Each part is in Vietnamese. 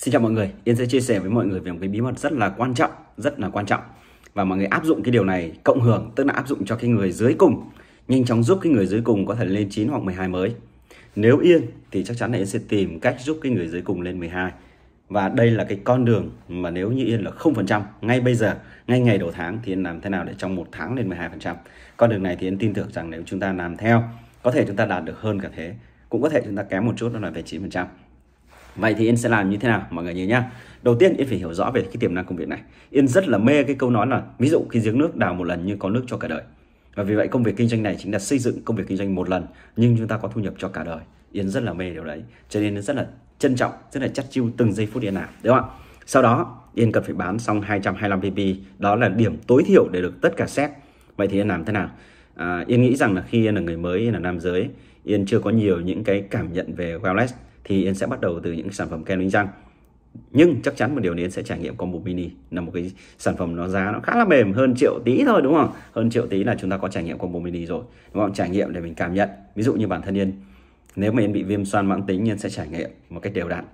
Xin chào mọi người, Yên sẽ chia sẻ với mọi người về một cái bí mật rất là quan trọng, rất là quan trọng và mọi người áp dụng cái điều này cộng hưởng tức là áp dụng cho cái người dưới cùng nhanh chóng giúp cái người dưới cùng có thể lên 9 hoặc 12 mới. Nếu Yên thì chắc chắn là Yên sẽ tìm cách giúp cái người dưới cùng lên 12 và đây là cái con đường mà nếu như Yên là 0% ngay bây giờ, ngay ngày đầu tháng thì Yên làm thế nào để trong một tháng lên 12%. Con đường này thì Yên tin tưởng rằng nếu chúng ta làm theo có thể chúng ta đạt được hơn cả thế cũng có thể chúng ta kém một chút đó là về 9% Vậy thì Yên sẽ làm như thế nào mọi người nhớ nhá. Đầu tiên Yên phải hiểu rõ về cái tiềm năng công việc này. Yên rất là mê cái câu nói là ví dụ khi giếng nước đào một lần như có nước cho cả đời. Và vì vậy công việc kinh doanh này chính là xây dựng công việc kinh doanh một lần nhưng chúng ta có thu nhập cho cả đời. Yên rất là mê điều đấy. Cho nên rất là trân trọng, rất là chắc chiu từng giây phút Yên làm, đúng không ạ? Sau đó, Yên cần phải bán xong 225 PP, đó là điểm tối thiểu để được tất cả xét. Vậy thì Yên làm thế nào? À, Yên nghĩ rằng là khi Yên là người mới, Yên là nam giới, Yên chưa có nhiều những cái cảm nhận về wellness thì Yến sẽ bắt đầu từ những sản phẩm kem đánh răng nhưng chắc chắn một điều Yến sẽ trải nghiệm combo mini là một cái sản phẩm nó giá nó khá là mềm hơn triệu tí thôi đúng không hơn triệu tí là chúng ta có trải nghiệm combo mini rồi đúng không trải nghiệm để mình cảm nhận ví dụ như bản thân Yến nếu mà Yến bị viêm xoan mãn tính Yến sẽ trải nghiệm một cách đều đặn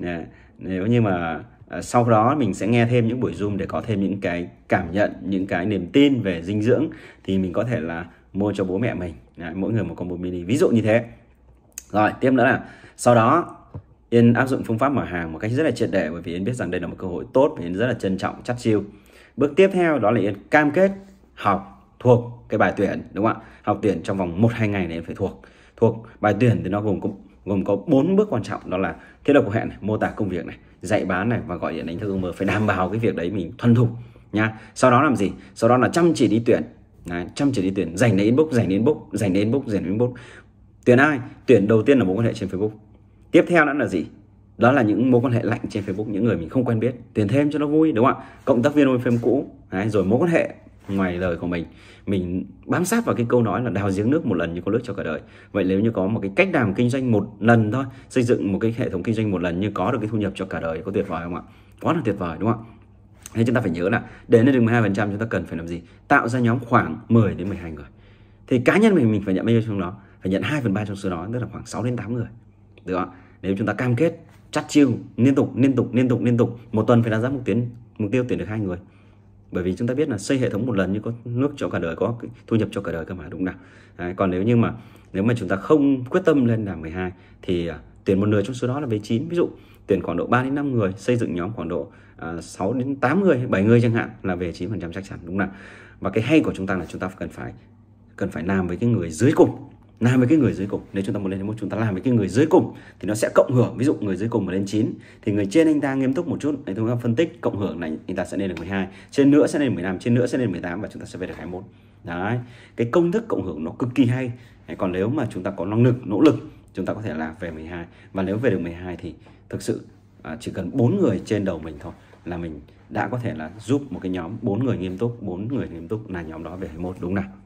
Đấy. nếu như mà à, sau đó mình sẽ nghe thêm những buổi zoom để có thêm những cái cảm nhận những cái niềm tin về dinh dưỡng thì mình có thể là mua cho bố mẹ mình Đấy, mỗi người một combo mini ví dụ như thế rồi, tiếp nữa là sau đó Yên áp dụng phương pháp mở hàng một cách rất là triệt để bởi vì Yên biết rằng đây là một cơ hội tốt và Yên rất là trân trọng, chắt chiêu. Bước tiếp theo đó là Yên cam kết học thuộc cái bài tuyển đúng không ạ? Học tuyển trong vòng 1 2 ngày này yên phải thuộc. Thuộc bài tuyển thì nó gồm có, gồm có 4 bước quan trọng đó là thiết lập cuộc hẹn này, mô tả công việc này, dạy bán này và gọi điện đánh thức ước mơ phải đảm bảo cái việc đấy mình thuần thục nha. Sau đó làm gì? Sau đó là chăm chỉ đi tuyển, Đấy, chăm chỉ đi tuyển dành đến inbox dành đến inbox dành đến inbox dành đến inbox tuyển ai tuyển đầu tiên là mối quan hệ trên facebook tiếp theo nữa là gì đó là những mối quan hệ lạnh trên facebook những người mình không quen biết tuyển thêm cho nó vui đúng không ạ cộng tác viên phim cũ Đấy, rồi mối quan hệ ngoài lời của mình mình bám sát vào cái câu nói là đào giếng nước một lần như có nước cho cả đời vậy nếu như có một cái cách làm kinh doanh một lần thôi xây dựng một cái hệ thống kinh doanh một lần như có được cái thu nhập cho cả đời có tuyệt vời không ạ quá là tuyệt vời đúng không ạ thế chúng ta phải nhớ là để lên được 12% chúng ta cần phải làm gì tạo ra nhóm khoảng 10 đến 12 người thì cá nhân mình mình phải nhận bao nhiêu trong đó phải nhận 2 phần 3 trong số đó tức là khoảng 6 đến 8 người được không? nếu chúng ta cam kết chắt chiêu liên tục liên tục liên tục liên tục một tuần phải đạt ra mục tiêu mục tiêu tuyển được hai người bởi vì chúng ta biết là xây hệ thống một lần như có nước cho cả đời có thu nhập cho cả đời cơ mà đúng nào Đấy, còn nếu như mà nếu mà chúng ta không quyết tâm lên là 12 thì à, tuyển một nửa trong số đó là về 9 ví dụ tuyển khoảng độ 3 đến 5 người xây dựng nhóm khoảng độ à, 6 đến 8 người 7 người chẳng hạn là về 9% chắc chắn đúng nào và cái hay của chúng ta là chúng ta cần phải cần phải làm với cái người dưới cùng làm với cái người dưới cùng nếu chúng ta muốn lên đến một chúng ta làm với cái người dưới cùng thì nó sẽ cộng hưởng ví dụ người dưới cùng mà lên 9 thì người trên anh ta nghiêm túc một chút để chúng ta phân tích cộng hưởng này anh ta sẽ lên được 12 trên nữa sẽ lên 15 trên nữa sẽ lên 18 và chúng ta sẽ về được 21 đấy cái công thức cộng hưởng nó cực kỳ hay còn nếu mà chúng ta có năng lực nỗ lực chúng ta có thể là về 12 và nếu về được 12 thì thực sự à, chỉ cần bốn người trên đầu mình thôi là mình đã có thể là giúp một cái nhóm bốn người nghiêm túc bốn người nghiêm túc là nhóm đó về 21 đúng nào